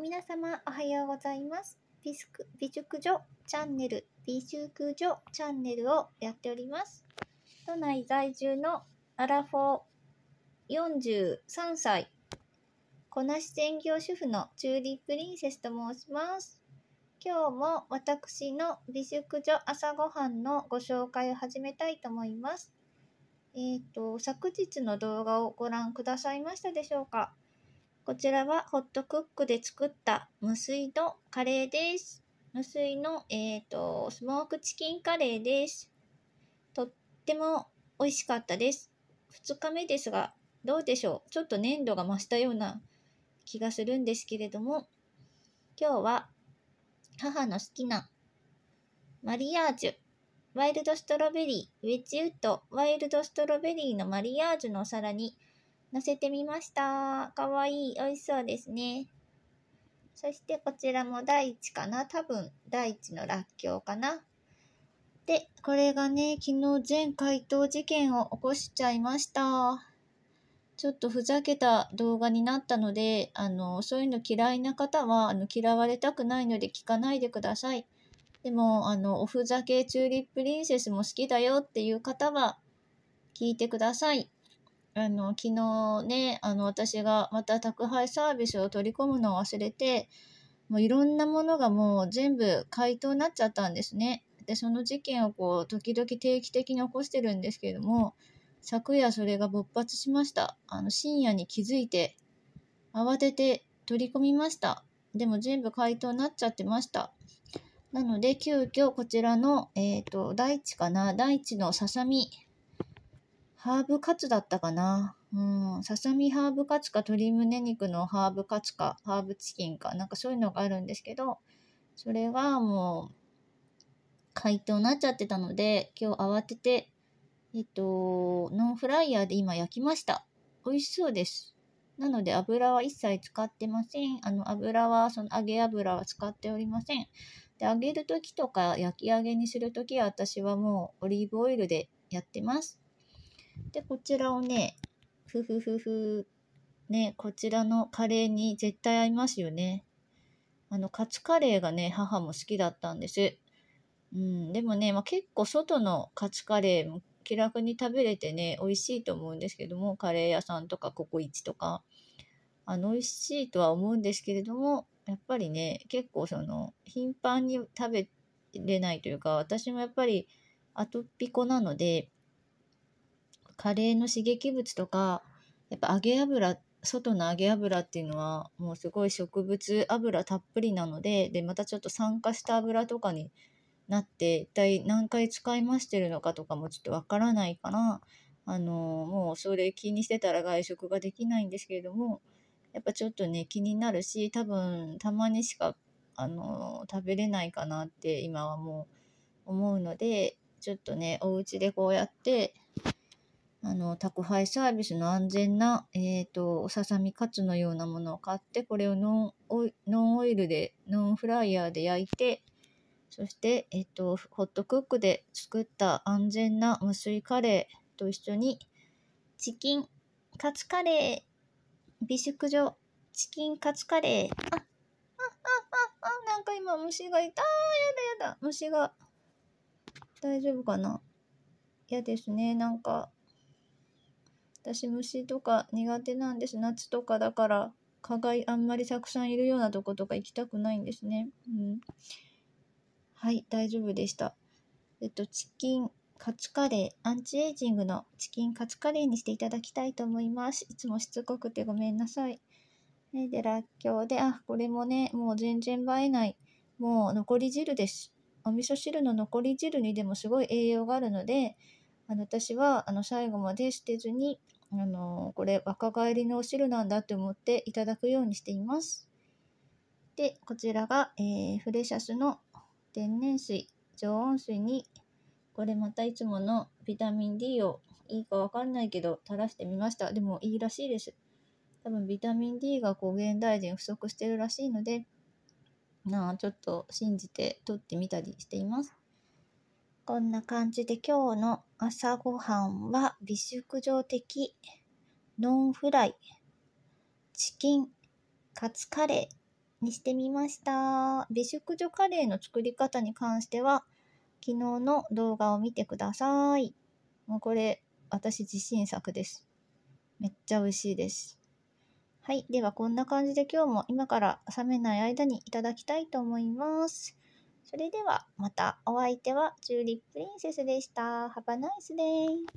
皆様おはようございます。美宿美塾所チャンネル、美塾所チャンネルをやっております。都内在住のアラフォー43歳、こなし専業主婦のチューリープリンセスと申します。今日も私の美宿所朝ごはんのご紹介を始めたいと思います。えっ、ー、と、昨日の動画をご覧くださいましたでしょうかこちらはホットクックで作った無水のカレーです。無水の、えーと、とスモークチキンカレーです。とっても美味しかったです。2日目ですが、どうでしょうちょっと粘度が増したような気がするんですけれども、今日は母の好きなマリアージュ、ワイルドストロベリー、ウェッジウッド、ワイルドストロベリーのマリアージュのお皿に載せてみました。かわいい。美味しそうですね。そしてこちらも第一かな。多分、第一のらっきょうかな。で、これがね、昨日全怪盗事件を起こしちゃいました。ちょっとふざけた動画になったので、あの、そういうの嫌いな方は、あの、嫌われたくないので聞かないでください。でも、あの、おふざけチューリップリンセスも好きだよっていう方は、聞いてください。あの昨日ねあの私がまた宅配サービスを取り込むのを忘れてもういろんなものがもう全部回答になっちゃったんですね。でその事件をこう時々定期的に起こしてるんですけども昨夜それが勃発しました。あの深夜に気づいて慌てて取り込みました。でも全部回答になっちゃってました。なので急遽こちらの、えっ、ー、と大地かな大地のささみハーブカツだったかな。うん、ささみハーブカツか鶏胸肉のハーブカツかハーブチキンかなんかそういうのがあるんですけどそれはもう解凍になっちゃってたので今日慌ててえっとノンフライヤーで今焼きました美味しそうですなので油は一切使ってませんあの油はその揚げ油は使っておりませんで揚げる時とか焼き揚げにする時は私はもうオリーブオイルでやってますで、こちらをね、ふふふふ、ね、こちらのカレーに絶対合いますよね。あの、カツカレーがね、母も好きだったんです。うん、でもね、まあ、結構外のカツカレーも気楽に食べれてね、美味しいと思うんですけども、カレー屋さんとかココイチとか、あの、美味しいとは思うんですけれども、やっぱりね、結構その、頻繁に食べれないというか、私もやっぱり、アトピコなので、カレーの刺激物とかやっぱ揚げ油外の揚げ油っていうのはもうすごい植物油たっぷりなのででまたちょっと酸化した油とかになって一体何回使い回してるのかとかもちょっとわからないからあのもうそれ気にしてたら外食ができないんですけれどもやっぱちょっとね気になるし多分たまにしかあの食べれないかなって今はもう思うのでちょっとねお家でこうやってあの、宅配サービスの安全な、えっ、ー、と、おささみカツのようなものを買って、これをノンノンオイルで、ノンフライヤーで焼いて、そして、えっ、ー、と、ホットクックで作った安全な無水カレーと一緒に、チキンカツカレー、美食所、チキンカツカレー。あ、あ、あ、あ、あ、なんか今虫がいた。やだやだ。虫が。大丈夫かな嫌ですね。なんか、私虫とか苦手なんです夏とかだから蚊があんまりたくさんいるようなとことか行きたくないんですねうんはい大丈夫でしたえっとチキンカツカレーアンチエイジングのチキンカツカレーにしていただきたいと思いますいつもしつこくてごめんなさいねでらっきょうであこれもねもう全然映えないもう残り汁ですお味噌汁の残り汁にでもすごい栄養があるのであの私はあの最後まで捨てずにあのこれ若返りのお汁なんだって思っていただくようにしています。でこちらが、えー、フレシャスの天然水常温水にこれまたいつものビタミン D をいいかわかんないけど垂らしてみました。でもいいらしいです。多分ビタミン D がこう現代人不足してるらしいので、なあちょっと信じて取ってみたりしています。こんな感じで今日の朝ごはんは美食上的ノンフライチキンカツカレーにしてみました。美食女カレーの作り方に関しては昨日の動画を見てください。もうこれ私自信作です。めっちゃ美味しいです。はい。ではこんな感じで今日も今から冷めない間にいただきたいと思います。それではまたお相手はチューリッププリンセスでした。Have a nice day!